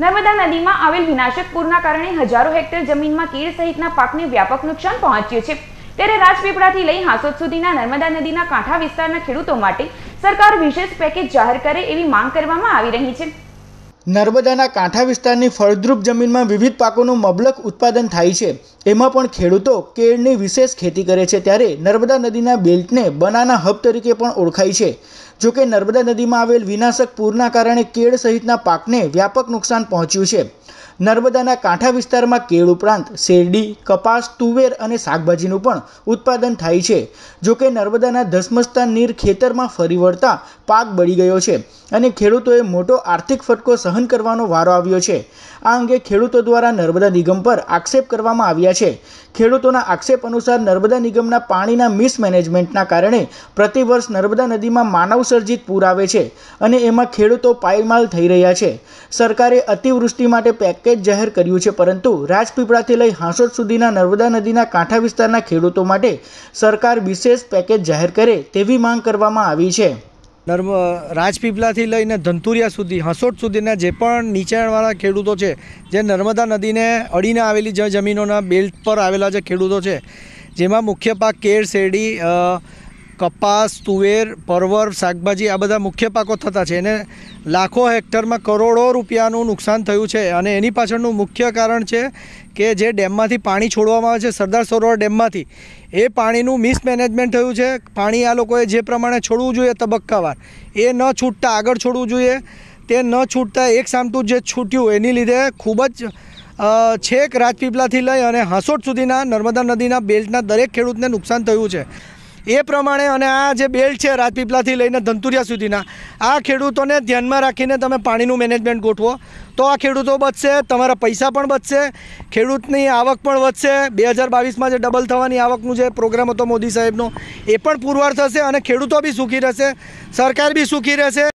નર્મદા નદીમાં આવેલ વિનાશક પૂરના કારણે હજારો હેક્ટર જમીનમાં કીડ સહિતના પાકને વ્યાપક નુકસાન પહોંચ્યું છે ત્યારે રાજપીપળાથી લઈ હાંસોદ સુધીના નર્મદા નદીના કાંઠા વિસ્તારના ખેડૂતો માટે સરકાર વિશેષ પેકેજ જાહેર કરે એવી માંગ કરવામાં આવી રહી છે નર્મદાના કાંઠા વિસ્તારની ફળદ્રુપ જમીનમાં વિવિધ પાકોનું મબલક ઉત્પાદન થાય છે એમાં પણ ખેડૂતો કેળની વિશેષ ખેતી કરે છે ત્યારે નર્મદા નદીના બેલ્ટને બનાના હબ તરીકે પણ ઓળખાય છે જોકે નર્મદા નદીમાં આવેલ વિનાશક પૂરના કારણે કેળ સહિતના પાકને વ્યાપક નુકસાન પહોંચ્યું છે નર્મદાના કાંઠા વિસ્તારમાં કેળ ઉપરાંત શેરડી કપાસ તુવેર અને શાકભાજીનું પણ ઉત્પાદન થાય છે જોકે નર્મદાના ધસમસતા નીર ખેતરમાં ફરી વળતા પાક બળી ગયો છે અને ખેડૂતોએ મોટો આર્થિક ફટકો સહન કરવાનો વારો આવ્યો છે આ અંગે ખેડૂતો દ્વારા નર્મદા નિગમ પર આક્ષેપ કરવામાં આવ્યા છે ખેડૂતોના આક્ષેપ અનુસાર નર્મદા નિગમના પાણીના મિસમેનેજમેન્ટના કારણે પ્રતિવર્ષ નર્મદા નદીમાં માનવસર્જિત પૂર આવે છે અને એમાં ખેડૂતો પાયમાલ થઈ રહ્યા છે સરકારે અતિવૃષ્ટિ માટે પેકેજ પેકેજ જાહેર કર્યું છે પરંતુ રાજપીપળાથી લઈ હાંસોદ સુધીના નર્મદા નદીના કાંઠા વિસ્તારના ખેડૂતો માટે સરકાર વિશેષ પેકેજ જાહેર કરે તેવી માંગ કરવામાં આવી છે નર્મ રાજપીપળાથી લઈને ધંતુરિયા સુધી હાંસોટ સુધીના જે પણ નીચાણવાળા ખેડૂતો છે જે નર્મદા નદીને અડીને આવેલી જે જમીનોના બેલ્ટ પર આવેલા જે ખેડૂતો છે જેમાં મુખ્ય પાક કેળ શેરડી કપાસ તુવેર પરવર શાકભાજી આ બધા મુખ્ય પાકો થતા છે એને લાખો હેક્ટરમાં કરોડો રૂપિયાનું નુકસાન થયું છે અને એની પાછળનું મુખ્ય કારણ છે કે જે ડેમમાંથી પાણી છોડવામાં આવે છે સરદાર સરોવર ડેમમાંથી એ પાણીનું મિસમેનેજમેન્ટ થયું છે પાણી આ લોકોએ જે પ્રમાણે છોડવું જોઈએ તબક્કાવાર એ ન છૂટતા આગળ છોડવું જોઈએ તે ન છૂટતા એક સામટું જે છૂટ્યું એની લીધે ખૂબ જ છેક રાજપીપળાથી લઈ અને હાંસોટ સુધીના નર્મદા નદીના બેલ્ટના દરેક ખેડૂતને નુકસાન થયું છે એ પ્રમાણે અને આ જે બેલ્ટ છે રાજપીપળાથી લઈને ધંતુરિયા સુધીના આ ખેડૂતોને ધ્યાનમાં રાખીને તમે પાણીનું મેનેજમેન્ટ ગોઠવો તો આ ખેડૂતો બચશે તમારા પૈસા પણ બચશે ખેડૂતની આવક પણ વધશે બે હજાર બાવીસમાં જે ડબલ થવાની આવકનું જે પ્રોગ્રામ હતો મોદી સાહેબનો એ પણ પુરવાર થશે અને ખેડૂતો બી સુખી રહેશે સરકાર બી સુખી રહેશે